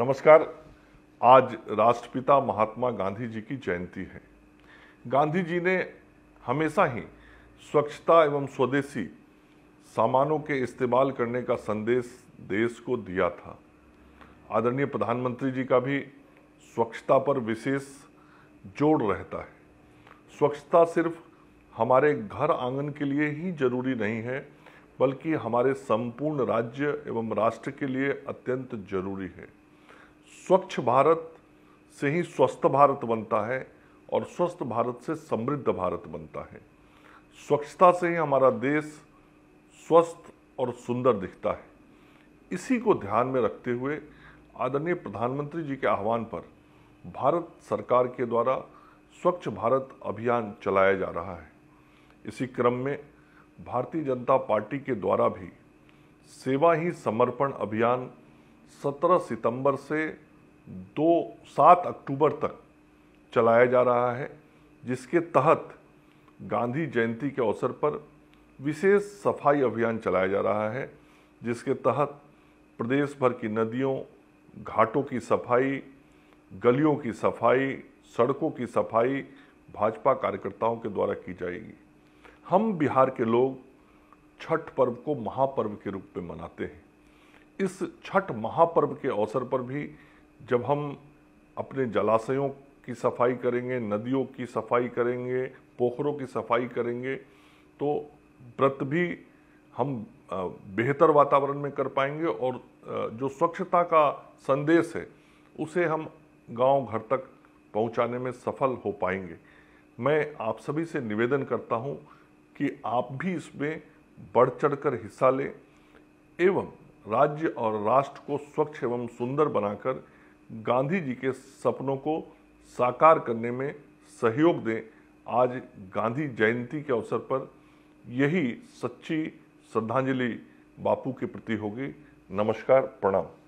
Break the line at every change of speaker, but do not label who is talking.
नमस्कार आज राष्ट्रपिता महात्मा गांधी जी की जयंती है गांधी जी ने हमेशा ही स्वच्छता एवं स्वदेशी सामानों के इस्तेमाल करने का संदेश देश को दिया था आदरणीय प्रधानमंत्री जी का भी स्वच्छता पर विशेष जोड़ रहता है स्वच्छता सिर्फ हमारे घर आंगन के लिए ही जरूरी नहीं है बल्कि हमारे संपूर्ण राज्य एवं राष्ट्र के लिए अत्यंत जरूरी है स्वच्छ भारत से ही स्वस्थ भारत बनता है और स्वस्थ भारत से समृद्ध भारत बनता है स्वच्छता से ही हमारा देश स्वस्थ और सुंदर दिखता है इसी को ध्यान में रखते हुए आदरणीय प्रधानमंत्री जी के आह्वान पर भारत सरकार के द्वारा स्वच्छ भारत अभियान चलाया जा रहा है इसी क्रम में भारतीय जनता पार्टी के द्वारा भी सेवा ही समर्पण अभियान 17 सितंबर से दो सात अक्टूबर तक चलाया जा रहा है जिसके तहत गांधी जयंती के अवसर पर विशेष सफाई अभियान चलाया जा रहा है जिसके तहत प्रदेश भर की नदियों घाटों की सफाई गलियों की सफाई सड़कों की सफाई भाजपा कार्यकर्ताओं के द्वारा की जाएगी हम बिहार के लोग छठ पर्व को महापर्व के रूप में मनाते हैं इस छठ महापर्व के अवसर पर भी जब हम अपने जलाशयों की सफाई करेंगे नदियों की सफाई करेंगे पोखरों की सफाई करेंगे तो व्रत भी हम बेहतर वातावरण में कर पाएंगे और जो स्वच्छता का संदेश है उसे हम गांव घर तक पहुंचाने में सफल हो पाएंगे मैं आप सभी से निवेदन करता हूं कि आप भी इसमें बढ़ चढ़ कर हिस्सा लें एवं राज्य और राष्ट्र को स्वच्छ एवं सुंदर बनाकर गांधी जी के सपनों को साकार करने में सहयोग दें आज गांधी जयंती के अवसर पर यही सच्ची श्रद्धांजलि बापू के प्रति होगी नमस्कार प्रणाम